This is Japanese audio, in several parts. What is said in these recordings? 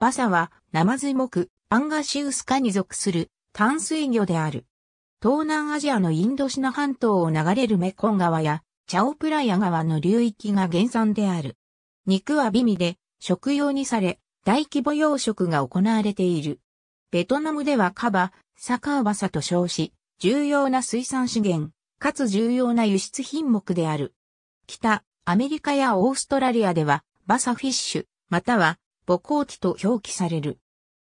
バサは、ナマズ目、アンガシウス科に属する淡水魚である。東南アジアのインドシナ半島を流れるメコン川や、チャオプラヤ川の流域が原産である。肉は美味で、食用にされ、大規模養殖が行われている。ベトナムではカバ、サカーバサと称し、重要な水産資源、かつ重要な輸出品目である。北、アメリカやオーストラリアでは、バサフィッシュ、または母校地と表記される。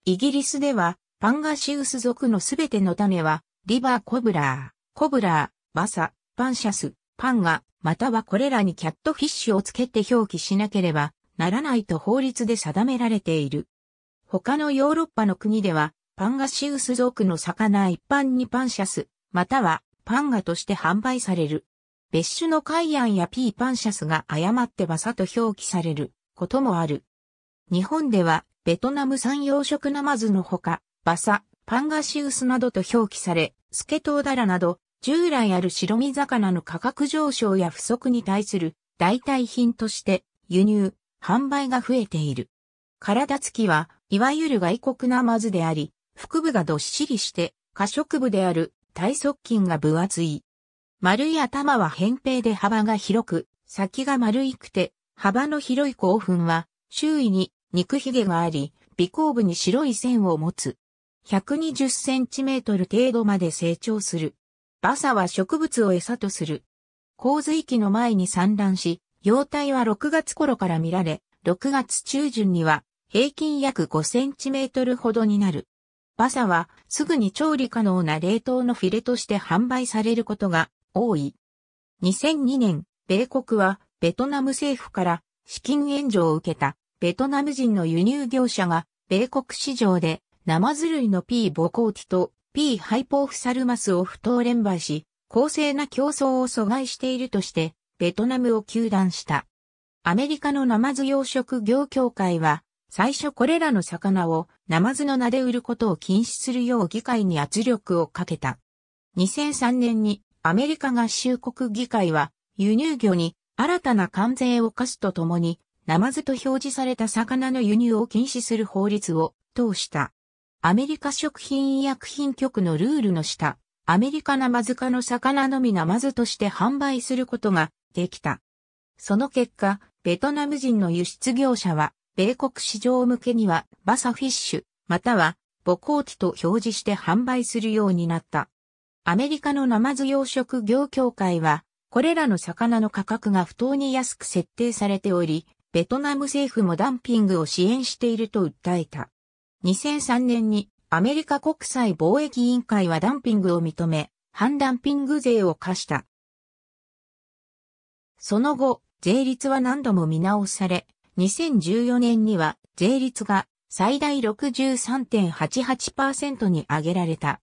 イギリスでは、パンガシウス族のすべての種は、リバーコブラー、コブラー、バサ、パンシャス、パンガ、またはこれらにキャットフィッシュをつけて表記しなければならないと法律で定められている。他のヨーロッパの国では、パンガシウス族の魚一般にパンシャス、またはパンガとして販売される。別種のカイアンやピーパンシャスが誤ってバサと表記されることもある。日本では、ベトナム産養殖ナマズのほか、バサ、パンガシウスなどと表記され、スケトウダラなど、従来ある白身魚の価格上昇や不足に対する代替品として輸入、販売が増えている。体つきは、いわゆる外国ナマズであり、腹部がどっしりして、過食部である体側筋が分厚い。丸い頭は扁平で幅が広く、先が丸いくて、幅の広い興奮は、周囲に肉ひげがあり、尾行部に白い線を持つ。120センチメートル程度まで成長する。バサは植物を餌とする。洪水期の前に産卵し、幼体は6月頃から見られ、6月中旬には平均約5センチメートルほどになる。バサはすぐに調理可能な冷凍のフィレとして販売されることが多い。2002年、米国はベトナム政府から資金援助を受けたベトナム人の輸入業者が、米国市場で、ナマズ類の P ボコーティと P ハイポーフサルマスを不当連売し、公正な競争を阻害しているとして、ベトナムを休断した。アメリカのナマズ養殖業協会は、最初これらの魚をナマズの名で売ることを禁止するよう議会に圧力をかけた。2003年にアメリカ合衆国議会は輸入魚に新たな関税を課すとともにナマズと表示された魚の輸入を禁止する法律を通した。アメリカ食品医薬品局のルールの下、アメリカナマズ科の魚のみナマズとして販売することができた。その結果、ベトナム人の輸出業者は、米国市場向けにはバサフィッシュ、または母校機と表示して販売するようになった。アメリカのナマズ養殖業協会は、これらの魚の価格が不当に安く設定されており、ベトナム政府もダンピングを支援していると訴えた。2003年にアメリカ国際貿易委員会はダンピングを認め、反ダンピング税を課した。その後、税率は何度も見直され、2014年には税率が最大63.88%に上げられた。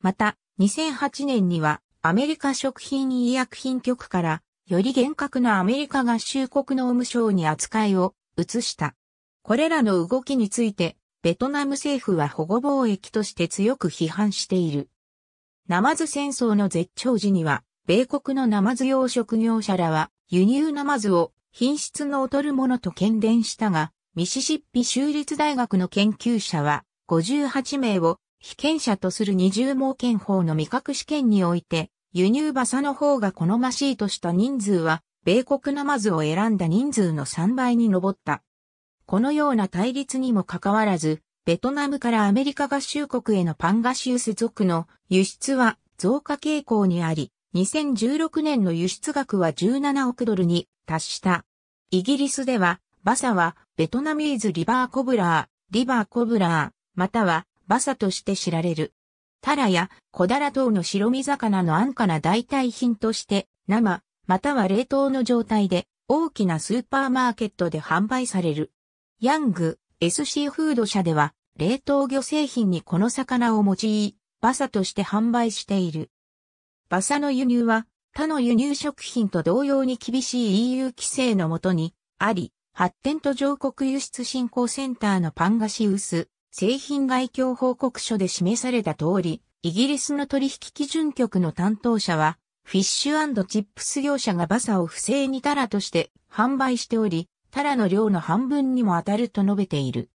また、2008年にはアメリカ食品医薬品局からより厳格なアメリカ合衆国の務省に扱いを移した。これらの動きについて、ベトナム政府は保護貿易として強く批判している。ナマズ戦争の絶頂時には、米国のナマズ養殖業者らは、輸入ナマズを品質の劣るものと喧伝したが、ミシシッピ州立大学の研究者は、58名を被験者とする二重盲検法の味覚試験において、輸入バサの方が好ましいとした人数は、米国ナマズを選んだ人数の3倍に上った。このような対立にもかかわらず、ベトナムからアメリカ合衆国へのパンガシウス族の輸出は増加傾向にあり、2016年の輸出額は17億ドルに達した。イギリスでは、バサはベトナミーズリバーコブラー、リバーコブラー、またはバサとして知られる。タラや小ダラ等の白身魚の安価な代替品として、生、または冷凍の状態で、大きなスーパーマーケットで販売される。ヤング、SC フード社では、冷凍魚製品にこの魚を用い、バサとして販売している。バサの輸入は、他の輸入食品と同様に厳しい EU 規制のもとに、あり、発展途上国輸出振興センターのパンガシウス、製品外況報告書で示された通り、イギリスの取引基準局の担当者は、フィッシュチップス業者がバサを不正にタラとして販売しており、タラの量の半分にも当たると述べている。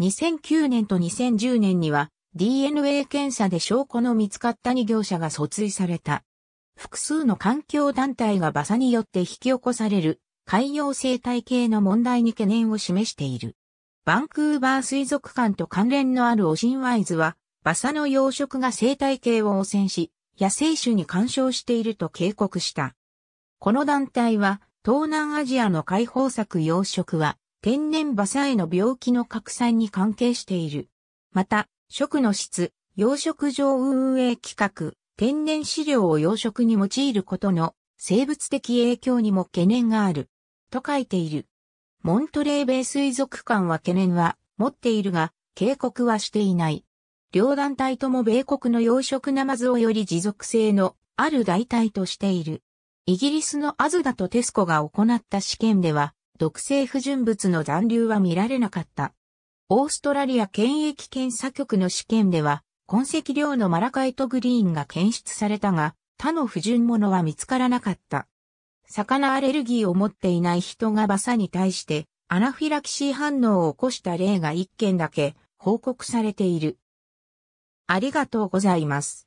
2009年と2010年には DNA 検査で証拠の見つかった2業者が訴追された。複数の環境団体がバサによって引き起こされる海洋生態系の問題に懸念を示している。バンクーバー水族館と関連のあるオシンワイズは、バサの養殖が生態系を汚染し、野生種に干渉していると警告した。この団体は、東南アジアの解放策養殖は、天然バサへの病気の拡散に関係している。また、食の質、養殖場運営規格、天然飼料を養殖に用いることの生物的影響にも懸念がある。と書いている。モントレー米水族館は懸念は持っているが、警告はしていない。両団体とも米国の養殖ナマズをより持続性のある代替としている。イギリスのアズダとテスコが行った試験では、毒性不純物の残留は見られなかった。オーストラリア検疫検査局の試験では、痕跡量のマラカイトグリーンが検出されたが、他の不純物は見つからなかった。魚アレルギーを持っていない人がバサに対してアナフィラキシー反応を起こした例が1件だけ報告されている。ありがとうございます。